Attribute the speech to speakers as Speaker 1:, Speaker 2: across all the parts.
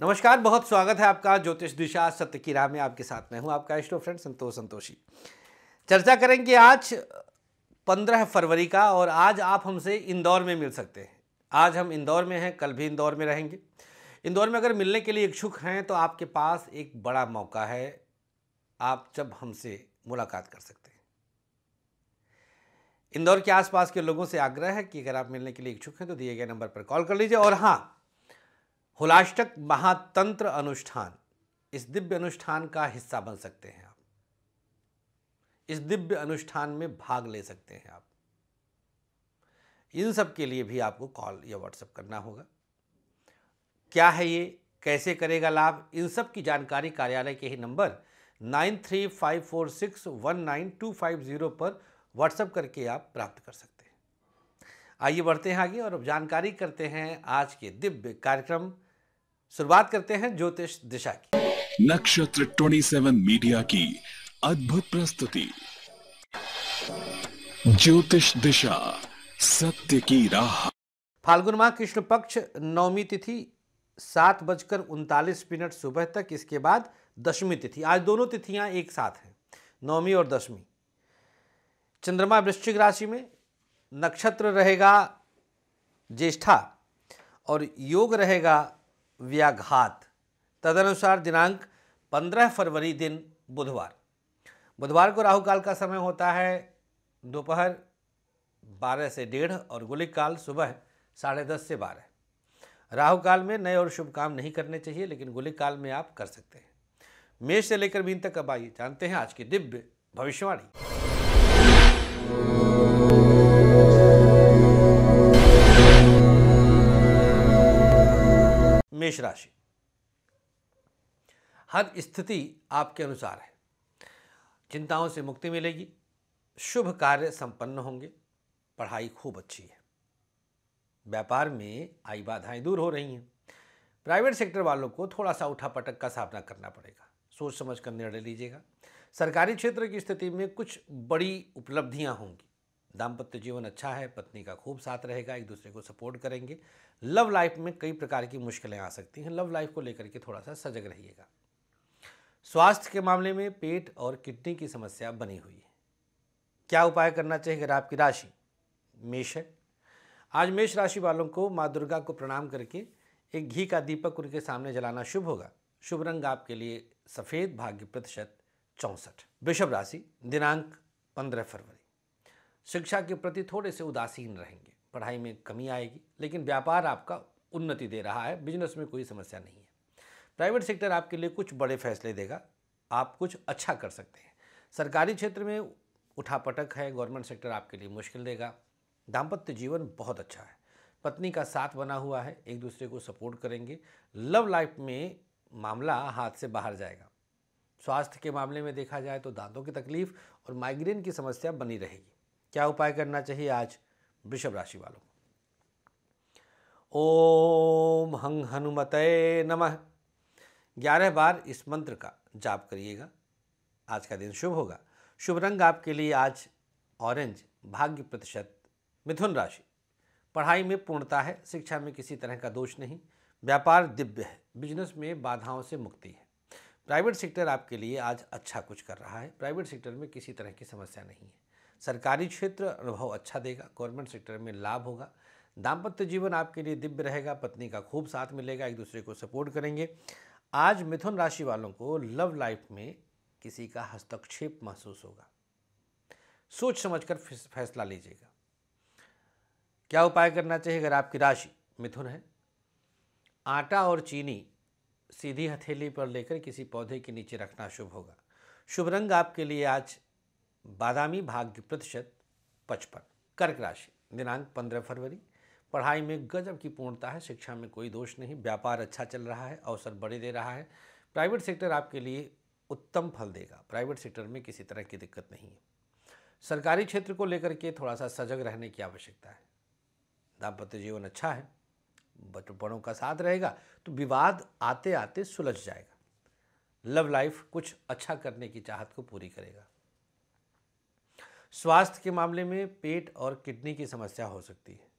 Speaker 1: नमस्कार बहुत स्वागत है आपका ज्योतिष दिशा सत्य की राह में आपके साथ मैं हूं आपका इष्टो फ्रेंड संतोष संतोषी चर्चा करेंगे आज 15 फरवरी का और आज आप हमसे इंदौर में मिल सकते हैं आज हम इंदौर में हैं कल भी इंदौर में रहेंगे इंदौर में अगर मिलने के लिए इच्छुक हैं तो आपके पास एक बड़ा मौका है आप जब हमसे मुलाकात कर सकते हैं इंदौर के आसपास के लोगों से आग्रह है कि अगर आप मिलने के लिए इच्छुक हैं तो दिए गए नंबर पर कॉल कर लीजिए और हाँ होलाष्टक महातंत्र अनुष्ठान इस दिव्य अनुष्ठान का हिस्सा बन सकते हैं आप इस दिव्य अनुष्ठान में भाग ले सकते हैं आप इन सब के लिए भी आपको कॉल या व्हाट्सएप करना होगा क्या है ये कैसे करेगा लाभ इन सब की जानकारी कार्यालय के ही number nine three five four six one nine two five zero पर व्हाट्सएप करके आप प्राप्त कर सकते हैं आइए बढ़ते हैं आगे और अब जानकारी करते हैं आज के दिव्य कार्यक्रम शुरुआत करते हैं ज्योतिष दिशा की नक्षत्र 27 मीडिया की अद्भुत प्रस्तुति ज्योतिष दिशा सत्य की राह फाल्गुन माह कृष्ण पक्ष नवमी तिथि सात बजकर उनतालीस मिनट सुबह तक इसके बाद दशमी तिथि आज दोनों तिथियां एक साथ हैं नवमी और दशमी चंद्रमा वृश्चिक राशि में नक्षत्र रहेगा ज्येष्ठा और योग रहेगा व्याघात तदनुसार दिनांक 15 फरवरी दिन बुधवार बुधवार को राहु काल का समय होता है दोपहर 12 से डेढ़ और गुलिक काल सुबह साढ़े दस से बारह राहु काल में नए और शुभ काम नहीं करने चाहिए लेकिन गुलिक काल में आप कर सकते हैं मेष से लेकर मीन तक अब आइए जानते हैं आज की दिव्य भविष्यवाणी मेष राशि हर स्थिति आपके अनुसार है चिंताओं से मुक्ति मिलेगी शुभ कार्य संपन्न होंगे पढ़ाई खूब अच्छी है व्यापार में आई बाधाएं दूर हो रही हैं प्राइवेट सेक्टर वालों को थोड़ा सा उठा पटक का सामना करना पड़ेगा सोच समझ कर निर्णय लीजिएगा सरकारी क्षेत्र की स्थिति में कुछ बड़ी उपलब्धियां होंगी दाम्पत्य जीवन अच्छा है पत्नी का खूब साथ रहेगा एक दूसरे को सपोर्ट करेंगे लव लाइफ में कई प्रकार की मुश्किलें आ सकती हैं लव लाइफ को लेकर के थोड़ा सा सजग रहिएगा स्वास्थ्य के मामले में पेट और किडनी की समस्या बनी हुई है क्या उपाय करना चाहिए अगर आपकी राशि मेष है आज मेष राशि वालों को माँ दुर्गा को प्रणाम करके एक घी का दीपक उनके सामने जलाना शुभ होगा शुभ रंग आपके लिए सफ़ेद भाग्य प्रतिशत चौंसठ वृषभ राशि दिनांक पंद्रह फरवरी शिक्षा के प्रति थोड़े से उदासीन रहेंगे पढ़ाई में कमी आएगी लेकिन व्यापार आपका उन्नति दे रहा है बिजनेस में कोई समस्या नहीं है प्राइवेट सेक्टर आपके लिए कुछ बड़े फैसले देगा आप कुछ अच्छा कर सकते हैं सरकारी क्षेत्र में उठापटक है गवर्नमेंट सेक्टर आपके लिए मुश्किल देगा दाम्पत्य जीवन बहुत अच्छा है पत्नी का साथ बना हुआ है एक दूसरे को सपोर्ट करेंगे लव लाइफ में मामला हाथ से बाहर जाएगा स्वास्थ्य के मामले में देखा जाए तो दांतों की तकलीफ और माइग्रेन की समस्या बनी रहेगी क्या उपाय करना चाहिए आज वृषभ राशि वालों को ओम हंग हनुमत नमः ग्यारह बार इस मंत्र का जाप करिएगा आज का दिन शुभ होगा शुभ रंग आपके लिए आज ऑरेंज भाग्य प्रतिशत मिथुन राशि पढ़ाई में पूर्णता है शिक्षा में किसी तरह का दोष नहीं व्यापार दिव्य है बिजनेस में बाधाओं से मुक्ति है प्राइवेट सेक्टर आपके लिए आज अच्छा कुछ कर रहा है प्राइवेट सेक्टर में किसी तरह की समस्या नहीं है सरकारी क्षेत्र अनुभव अच्छा देगा गवर्नमेंट सेक्टर में लाभ होगा दाम्पत्य जीवन आपके लिए दिव्य रहेगा पत्नी का खूब साथ मिलेगा एक दूसरे को सपोर्ट करेंगे आज मिथुन राशि वालों को लव लाइफ में किसी का हस्तक्षेप महसूस होगा सोच समझकर फैसला लीजिएगा क्या उपाय करना चाहिए अगर आपकी राशि मिथुन है आटा और चीनी सीधी हथेली पर लेकर किसी पौधे के नीचे रखना शुभ होगा शुभ रंग आपके लिए आज बादामी भाग्य प्रतिशत पचपन कर्क राशि दिनांक पंद्रह फरवरी पढ़ाई में गजब की पूर्णता है शिक्षा में कोई दोष नहीं व्यापार अच्छा चल रहा है अवसर बड़े दे रहा है प्राइवेट सेक्टर आपके लिए उत्तम फल देगा प्राइवेट सेक्टर में किसी तरह की दिक्कत नहीं है सरकारी क्षेत्र को लेकर के थोड़ा सा सजग रहने की आवश्यकता है दाम्पत्य जीवन अच्छा है बड़ों का साथ रहेगा तो विवाद आते आते सुलझ जाएगा लव लाइफ कुछ अच्छा करने की चाहत को पूरी करेगा स्वास्थ्य के मामले में पेट और किडनी की समस्या हो सकती है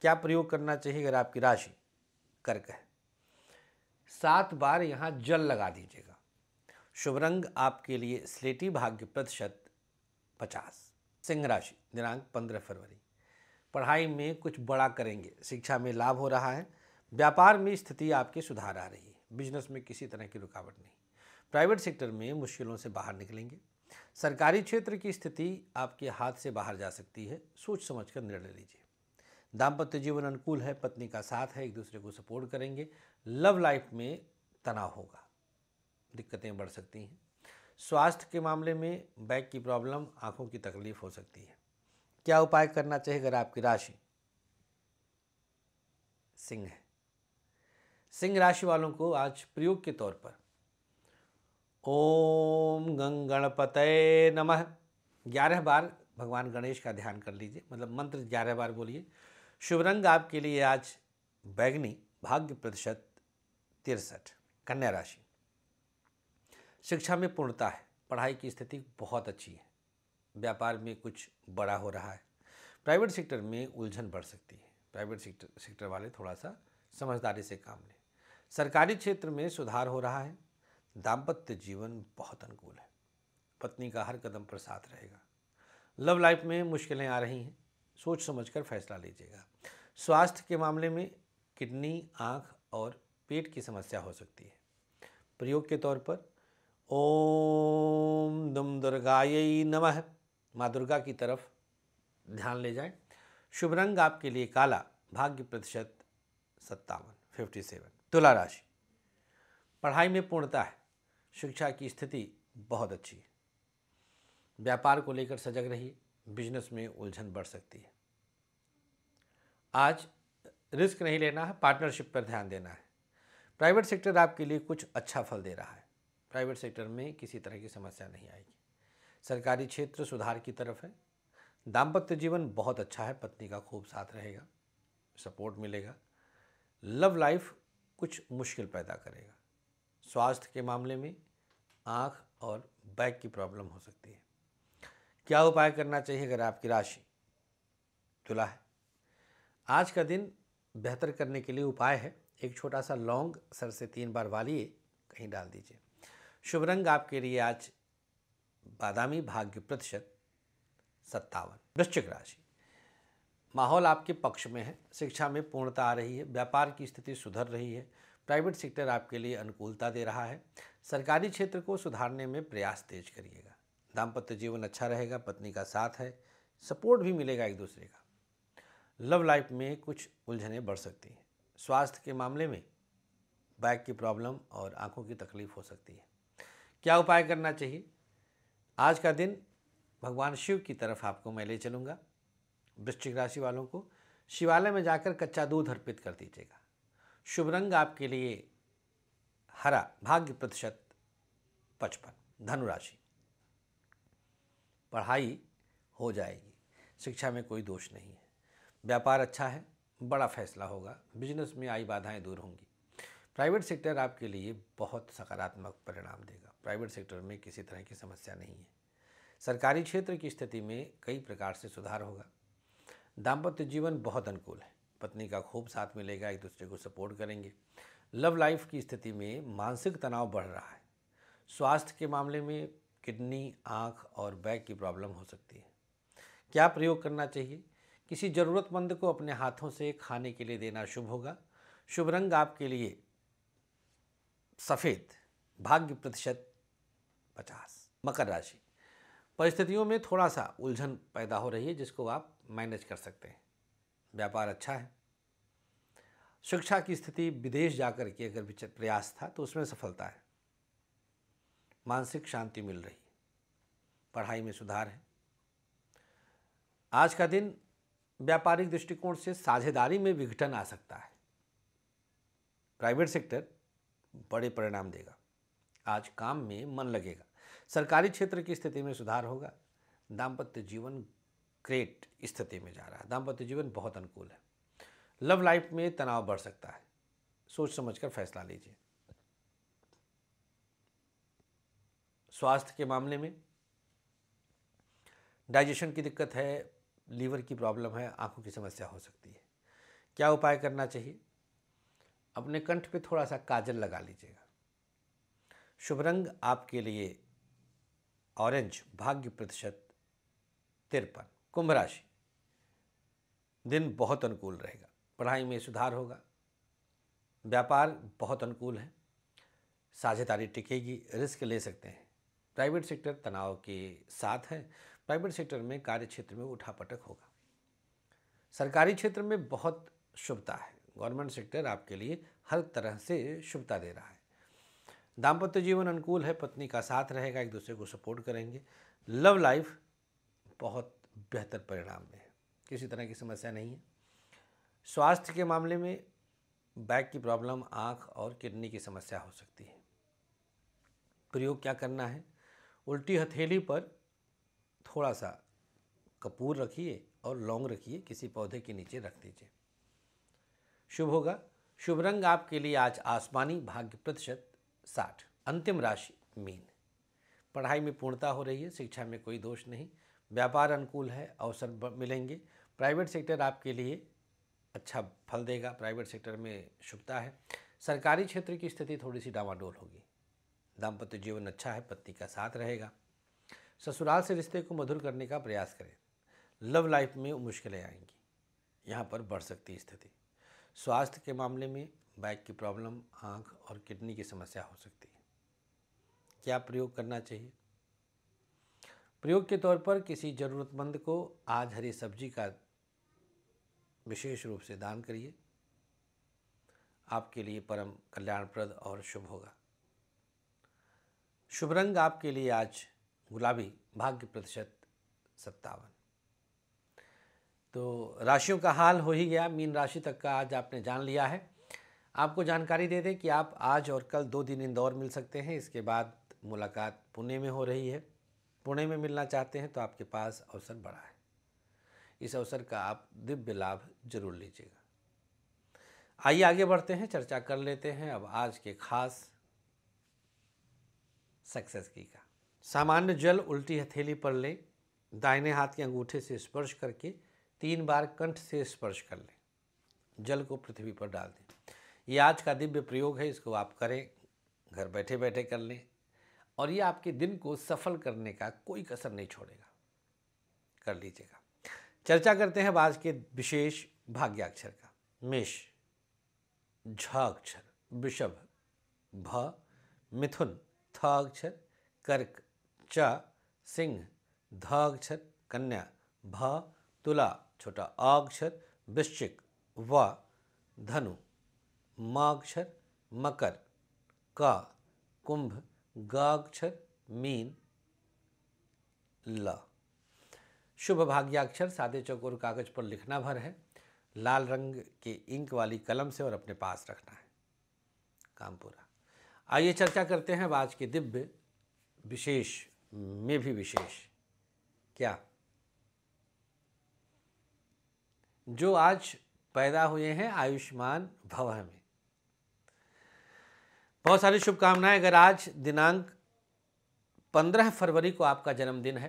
Speaker 1: क्या प्रयोग करना चाहिए अगर आपकी राशि कर्क है सात बार यहाँ जल लगा दीजिएगा शुभ रंग आपके लिए स्लेटी भाग्य प्रतिशत पचास सिंह राशि दिनांक पंद्रह फरवरी पढ़ाई में कुछ बड़ा करेंगे शिक्षा में लाभ हो रहा है व्यापार में स्थिति आपके सुधार आ रही है बिजनेस में किसी तरह की रुकावट नहीं प्राइवेट सेक्टर में मुश्किलों से बाहर निकलेंगे सरकारी क्षेत्र की स्थिति आपके हाथ से बाहर जा सकती है सोच समझ कर निर्णय लीजिए दाम्पत्य जीवन अनुकूल है पत्नी का साथ है एक दूसरे को सपोर्ट करेंगे लव लाइफ में तनाव होगा दिक्कतें बढ़ सकती हैं स्वास्थ्य के मामले में बैक की प्रॉब्लम आंखों की तकलीफ हो सकती है क्या उपाय करना चाहिए अगर आपकी राशि सिंह है सिंह राशि वालों को आज प्रयोग के तौर पर ओम गंग गणपतये नमः ग्यारह बार भगवान गणेश का ध्यान कर लीजिए मतलब मंत्र ग्यारह बार बोलिए शुभ रंग आपके लिए आज बैगनी भाग्य प्रतिशत तिरसठ कन्या राशि शिक्षा में पूर्णता है पढ़ाई की स्थिति बहुत अच्छी है व्यापार में कुछ बड़ा हो रहा है प्राइवेट सेक्टर में उलझन बढ़ सकती है प्राइवेट सेक्टर सेक्टर वाले थोड़ा सा समझदारी से काम लें सरकारी क्षेत्र में सुधार हो रहा है दाम्पत्य जीवन बहुत अनुकूल है पत्नी का हर कदम पर साथ रहेगा लव लाइफ में मुश्किलें आ रही हैं सोच समझकर फैसला लीजिएगा स्वास्थ्य के मामले में किडनी आँख और पेट की समस्या हो सकती है प्रयोग के तौर पर ओम दुम दुर्गाय नमः माँ दुर्गा की तरफ ध्यान ले जाएं शुभ रंग आपके लिए काला भाग्य प्रतिशत सत्तावन फिफ्टी सेवन तुला राशि पढ़ाई में पूर्णता है शिक्षा की स्थिति बहुत अच्छी है व्यापार को लेकर सजग रहिए बिजनेस में उलझन बढ़ सकती है आज रिस्क नहीं लेना है पार्टनरशिप पर ध्यान देना है प्राइवेट सेक्टर आपके लिए कुछ अच्छा फल दे रहा है प्राइवेट सेक्टर में किसी तरह की समस्या नहीं आएगी सरकारी क्षेत्र सुधार की तरफ है दाम्पत्य जीवन बहुत अच्छा है पत्नी का खूब साथ रहेगा सपोर्ट मिलेगा लव लाइफ कुछ मुश्किल पैदा करेगा स्वास्थ्य के मामले में आँख और बैक की प्रॉब्लम हो सकती है क्या उपाय करना चाहिए अगर आपकी राशि तुला है आज का दिन बेहतर करने के लिए उपाय है एक छोटा सा लौंग सर से तीन बार वालिए कहीं डाल दीजिए शुभ रंग आपके लिए आज बादामी भाग्य प्रतिशत सत्तावन वृश्चिक राशि माहौल आपके पक्ष में है शिक्षा में पूर्णता आ रही है व्यापार की स्थिति सुधर रही है प्राइवेट सेक्टर आपके लिए अनुकूलता दे रहा है सरकारी क्षेत्र को सुधारने में प्रयास तेज करिएगा दाम्पत्य जीवन अच्छा रहेगा पत्नी का साथ है सपोर्ट भी मिलेगा एक दूसरे का लव लाइफ में कुछ उलझने बढ़ सकती हैं स्वास्थ्य के मामले में बैक की प्रॉब्लम और आंखों की तकलीफ हो सकती है क्या उपाय करना चाहिए आज का दिन भगवान शिव की तरफ आपको मैं ले चलूँगा वृश्चिक राशि वालों को शिवालय में जाकर कच्चा दूध अर्पित कर दीजिएगा शुभ रंग आपके लिए हरा भाग्य प्रतिशत पचपन धनुराशि पढ़ाई हो जाएगी शिक्षा में कोई दोष नहीं है व्यापार अच्छा है बड़ा फैसला होगा बिजनेस में आई बाधाएं दूर होंगी प्राइवेट सेक्टर आपके लिए बहुत सकारात्मक परिणाम देगा प्राइवेट सेक्टर में किसी तरह की समस्या नहीं है सरकारी क्षेत्र की स्थिति में कई प्रकार से सुधार होगा दाम्पत्य जीवन बहुत अनुकूल है पत्नी का खूब साथ मिलेगा एक दूसरे को सपोर्ट करेंगे लव लाइफ की स्थिति में मानसिक तनाव बढ़ रहा है स्वास्थ्य के मामले में किडनी आँख और बैक की प्रॉब्लम हो सकती है क्या प्रयोग करना चाहिए किसी ज़रूरतमंद को अपने हाथों से खाने के लिए देना शुभ होगा शुभ रंग आपके लिए सफ़ेद भाग्य प्रतिशत पचास मकर राशि परिस्थितियों में थोड़ा सा उलझन पैदा हो रही है जिसको आप मैनेज कर सकते हैं व्यापार अच्छा है शिक्षा की स्थिति विदेश जाकर के अगर प्रयास था तो उसमें सफलता है मानसिक शांति मिल रही पढ़ाई में सुधार है आज का दिन व्यापारिक दृष्टिकोण से साझेदारी में विघटन आ सकता है प्राइवेट सेक्टर बड़े परिणाम देगा आज काम में मन लगेगा सरकारी क्षेत्र की स्थिति में सुधार होगा दाम्पत्य जीवन ग्रेट स्थिति में जा रहा है दाम्पत्य जीवन बहुत अनुकूल है लव लाइफ में तनाव बढ़ सकता है सोच समझकर फैसला लीजिए स्वास्थ्य के मामले में डाइजेशन की दिक्कत है लीवर की प्रॉब्लम है आंखों की समस्या हो सकती है क्या उपाय करना चाहिए अपने कंठ पे थोड़ा सा काजल लगा लीजिएगा शुभ रंग आपके लिए ऑरेंज भाग्य प्रतिशत तिरपन कुंभ राशि दिन बहुत अनुकूल रहेगा पढ़ाई में सुधार होगा व्यापार बहुत अनुकूल है साझेदारी टिकेगी रिस्क ले सकते हैं प्राइवेट सेक्टर तनाव के साथ है प्राइवेट सेक्टर में कार्य क्षेत्र में उठापटक होगा सरकारी क्षेत्र में बहुत शुभता है गवर्नमेंट सेक्टर आपके लिए हर तरह से शुभता दे रहा है दाम्पत्य जीवन अनुकूल है पत्नी का साथ रहेगा एक दूसरे को सपोर्ट करेंगे लव लाइफ बहुत बेहतर परिणाम में किसी तरह की समस्या नहीं है स्वास्थ्य के मामले में बैक की प्रॉब्लम आँख और किडनी की समस्या हो सकती है प्रयोग क्या करना है उल्टी हथेली पर थोड़ा सा कपूर रखिए और लौंग रखिए किसी पौधे के नीचे रख दीजिए शुभ होगा शुभ रंग आपके लिए आज आसमानी भाग्य प्रतिशत साठ अंतिम राशि मीन पढ़ाई में पूर्णता हो रही है शिक्षा में कोई दोष नहीं व्यापार अनुकूल है अवसर मिलेंगे प्राइवेट सेक्टर आपके लिए अच्छा फल देगा प्राइवेट सेक्टर में शुभता है सरकारी क्षेत्र की स्थिति थोड़ी सी डामाडोल होगी दाम्पत्य जीवन अच्छा है पत्नी का साथ रहेगा ससुराल से रिश्ते को मधुर करने का प्रयास करें लव लाइफ में मुश्किलें आएंगी यहाँ पर बढ़ सकती स्थिति स्वास्थ्य के मामले में बैक की प्रॉब्लम आँख और किडनी की समस्या हो सकती है क्या प्रयोग करना चाहिए प्रयोग के तौर पर किसी ज़रूरतमंद को आज हरी सब्जी का विशेष रूप से दान करिए आपके लिए परम कल्याणप्रद और शुभ होगा शुभ रंग आपके लिए आज गुलाबी भाग्य प्रतिशत सत्तावन तो राशियों का हाल हो ही गया मीन राशि तक का आज आपने जान लिया है आपको जानकारी दे दें कि आप आज और कल दो दिन इंदौर मिल सकते हैं इसके बाद मुलाकात पुणे में हो रही है पुणे में मिलना चाहते हैं तो आपके पास अवसर बड़ा है इस अवसर का आप दिव्य लाभ जरूर लीजिएगा आइए आगे बढ़ते हैं चर्चा कर लेते हैं अब आज के खास सक्सेस की का सामान्य जल उल्टी हथेली पर ले दाहिने हाथ के अंगूठे से स्पर्श करके तीन बार कंठ से स्पर्श कर लें जल को पृथ्वी पर डाल दें ये आज का दिव्य प्रयोग है इसको आप करें घर बैठे बैठे कर लें और ये आपके दिन को सफल करने का कोई कसर नहीं छोड़ेगा कर लीजिएगा चर्चा करते हैं आज के विशेष भाग्याक्षर का मेष झ अक्षर वृषभ भ मिथुन थ अक्षर कर्क च सिंह ध अक्षर कन्या भ तुला छोटा अक्षर वृश्चिक व धनु म अक्षर मकर का कुंभ गाक्षर मीन ल शुभ भाग्याक्षर सादे चौकोर कागज पर लिखना भर है लाल रंग के इंक वाली कलम से और अपने पास रखना है काम पूरा आइए चर्चा करते हैं आज के दिव्य विशेष में भी विशेष क्या जो आज पैदा हुए हैं आयुष्मान भव में बहुत सारी शुभकामनाएं अगर आज दिनांक 15 फरवरी को आपका जन्मदिन है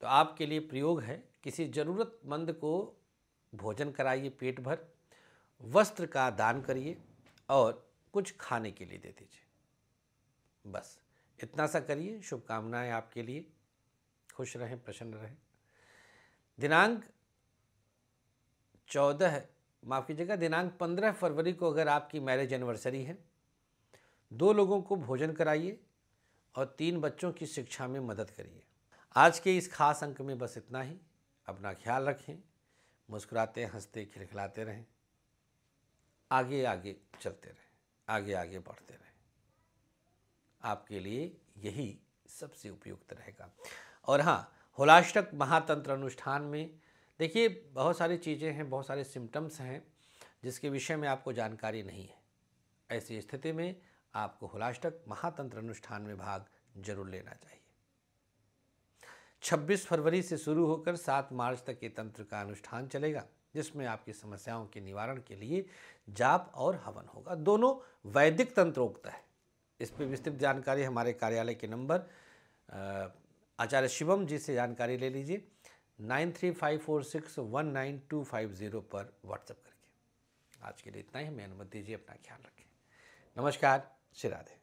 Speaker 1: तो आपके लिए प्रयोग है किसी ज़रूरतमंद को भोजन कराइए पेट भर वस्त्र का दान करिए और कुछ खाने के लिए दे दीजिए बस इतना सा करिए शुभकामनाएं आपके लिए खुश रहें प्रसन्न रहें दिनांक चौदह माफ़ कीजिएगा दिनांक पंद्रह फरवरी को अगर आपकी मैरिज एनिवर्सरी है दो लोगों को भोजन कराइए और तीन बच्चों की शिक्षा में मदद करिए आज के इस खास अंक में बस इतना ही अपना ख्याल रखें मुस्कुराते हंसते खिलखिलाते रहें आगे आगे चलते रहें आगे आगे बढ़ते रहें आपके लिए यही सबसे उपयुक्त रहेगा और हाँ होलाष्टक महातंत्र अनुष्ठान में देखिए बहुत सारी चीज़ें हैं बहुत सारे सिम्टम्स हैं जिसके विषय में आपको जानकारी नहीं है ऐसी स्थिति में आपको होलाष्टक महातंत्र अनुष्ठान में भाग जरूर लेना चाहिए 26 फरवरी से शुरू होकर 7 मार्च तक ये तंत्र का अनुष्ठान चलेगा जिसमें आपकी समस्याओं के निवारण के लिए जाप और हवन होगा दोनों वैदिक तंत्रोक्त है इस पर विस्तृत जानकारी हमारे कार्यालय के नंबर आचार्य शिवम जी से जानकारी ले लीजिए nine three five four six one nine two five zero पर व्हाट्सएप करके आज के लिए इतना ही हमें अनुमति दीजिए अपना ख्याल रखें नमस्कार चिरा दे